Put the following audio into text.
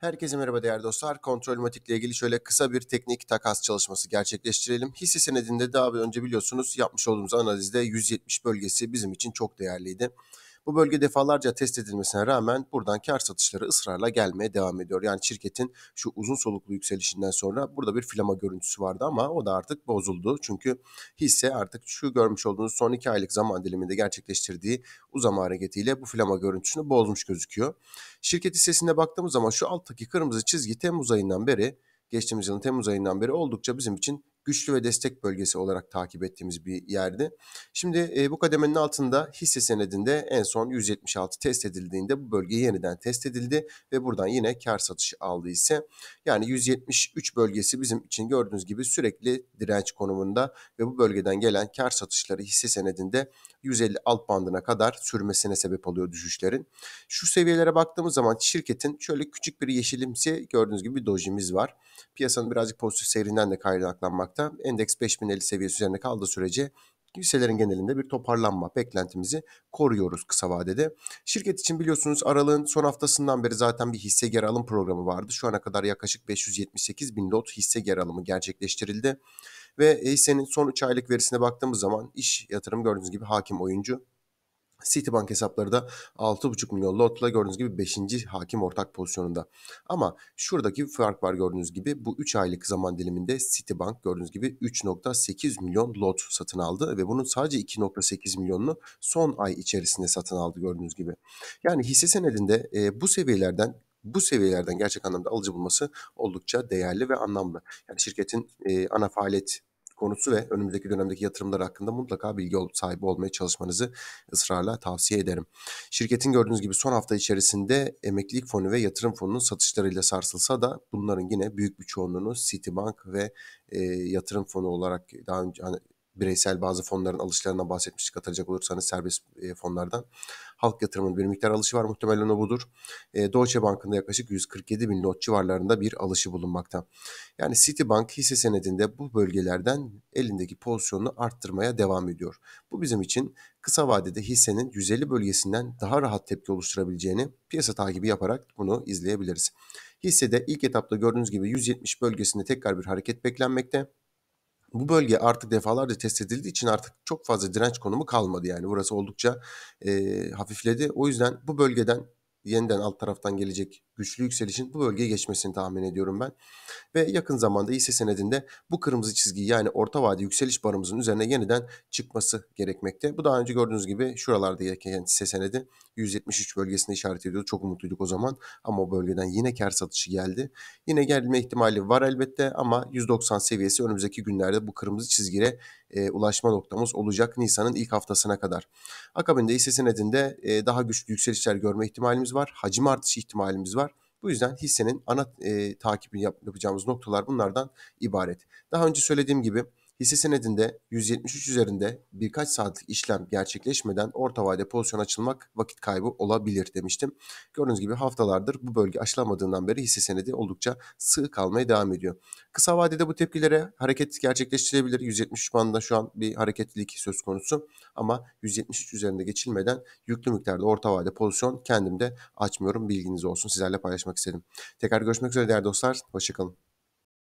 Herkese merhaba değerli dostlar. Kontrol ile ilgili şöyle kısa bir teknik takas çalışması gerçekleştirelim. Hisse senedinde daha önce biliyorsunuz yapmış olduğumuz analizde 170 bölgesi bizim için çok değerliydi. Bu bölge defalarca test edilmesine rağmen buradan kar satışları ısrarla gelmeye devam ediyor. Yani şirketin şu uzun soluklu yükselişinden sonra burada bir flama görüntüsü vardı ama o da artık bozuldu. Çünkü hisse artık şu görmüş olduğunuz son iki aylık zaman diliminde gerçekleştirdiği uzama hareketiyle bu flama görüntüsünü bozmuş gözüküyor. Şirket hissesine baktığımız zaman şu alttaki kırmızı çizgi Temmuz ayından beri geçtiğimiz yılın Temmuz ayından beri oldukça bizim için güçlü ve destek bölgesi olarak takip ettiğimiz bir yerdi. Şimdi e, bu kademenin altında hisse senedinde en son 176 test edildiğinde bu bölge yeniden test edildi ve buradan yine kar satışı aldı ise yani 173 bölgesi bizim için gördüğünüz gibi sürekli direnç konumunda ve bu bölgeden gelen kar satışları hisse senedinde 150 alt bandına kadar sürmesine sebep oluyor düşüşlerin. Şu seviyelere baktığımız zaman şirketin şöyle küçük bir yeşilimsi gördüğünüz gibi bir dojimiz var. Piyasanın birazcık pozitif seyrinden de kaynaklanmakta artmakta. Endeks 5050 seviyesi üzerinde kaldığı sürece hisselerin genelinde bir toparlanma beklentimizi koruyoruz kısa vadede. Şirket için biliyorsunuz aralığın son haftasından beri zaten bir hisse geri alım programı vardı. Şu ana kadar yaklaşık 578 bin lot hisse geri alımı gerçekleştirildi. Ve e, hissenin son 3 aylık verisine baktığımız zaman iş yatırım gördüğünüz gibi hakim oyuncu Citibank hesapları da 6,5 milyon lotla gördüğünüz gibi 5. hakim ortak pozisyonunda. Ama şuradaki fark var gördüğünüz gibi bu 3 aylık zaman diliminde Citibank gördüğünüz gibi 3.8 milyon lot satın aldı ve bunun sadece 2.8 milyonunu son ay içerisinde satın aldı gördüğünüz gibi. Yani hisse senedinde e, bu seviyelerden bu seviyelerden gerçek anlamda alıcı bulması oldukça değerli ve anlamlı. Yani şirketin e, ana faaliyet konusu ve önümüzdeki dönemdeki yatırımlar hakkında mutlaka bilgi sahibi olmaya çalışmanızı ısrarla tavsiye ederim. Şirketin gördüğünüz gibi son hafta içerisinde emeklilik fonu ve yatırım fonunun satışlarıyla sarsılsa da bunların yine büyük bir çoğunluğunu Citibank ve e, yatırım fonu olarak daha önce hani bireysel bazı fonların alışlarından bahsetmiştik hatırlayacak olursanız serbest e, fonlardan. Halk yatırımının bir miktar alışı var muhtemelen o budur. E, Deutsche Bank'ın da yaklaşık 147 bin lot civarlarında bir alışı bulunmakta. Yani Citibank hisse senedinde bu bölgelerden elindeki pozisyonunu arttırmaya devam ediyor. Bu bizim için kısa vadede hissenin 150 bölgesinden daha rahat tepki oluşturabileceğini piyasa takibi yaparak bunu izleyebiliriz. Hissede ilk etapta gördüğünüz gibi 170 bölgesinde tekrar bir hareket beklenmekte bu bölge artık defalarca test edildiği için artık çok fazla direnç konumu kalmadı yani burası oldukça e, hafifledi. O yüzden bu bölgeden yeniden alt taraftan gelecek güçlü yükselişin bu bölgeye geçmesini tahmin ediyorum ben. Ve yakın zamanda hisse senedinde bu kırmızı çizgi yani orta vade yükseliş barımızın üzerine yeniden çıkması gerekmekte. Bu daha önce gördüğünüz gibi şuralarda yani hisse senedi 173 bölgesine işaret ediyordu. Çok umutluyduk o zaman ama o bölgeden yine kar satışı geldi. Yine gelme ihtimali var elbette ama 190 seviyesi önümüzdeki günlerde bu kırmızı çizgiye e, ulaşma noktamız olacak Nisan'ın ilk haftasına kadar. Akabinde hisse senedinde e, daha güçlü yükselişler görme ihtimalimiz var var, hacim artışı ihtimalimiz var. Bu yüzden hissenin ana e, takibini yap, yapacağımız noktalar bunlardan ibaret. Daha önce söylediğim gibi Hisse senedinde 173 üzerinde birkaç saatlik işlem gerçekleşmeden orta vade pozisyon açılmak vakit kaybı olabilir demiştim. Gördüğünüz gibi haftalardır bu bölge aşılamadığından beri hisse senedi oldukça sığ kalmaya devam ediyor. Kısa vadede bu tepkilere hareket gerçekleştirebilir. 173 bandında şu an bir hareketlilik söz konusu ama 173 üzerinde geçilmeden yüklü miktarda orta vade pozisyon kendimde açmıyorum. Bilginiz olsun sizlerle paylaşmak istedim. Tekrar görüşmek üzere değerli dostlar. Hoşçakalın.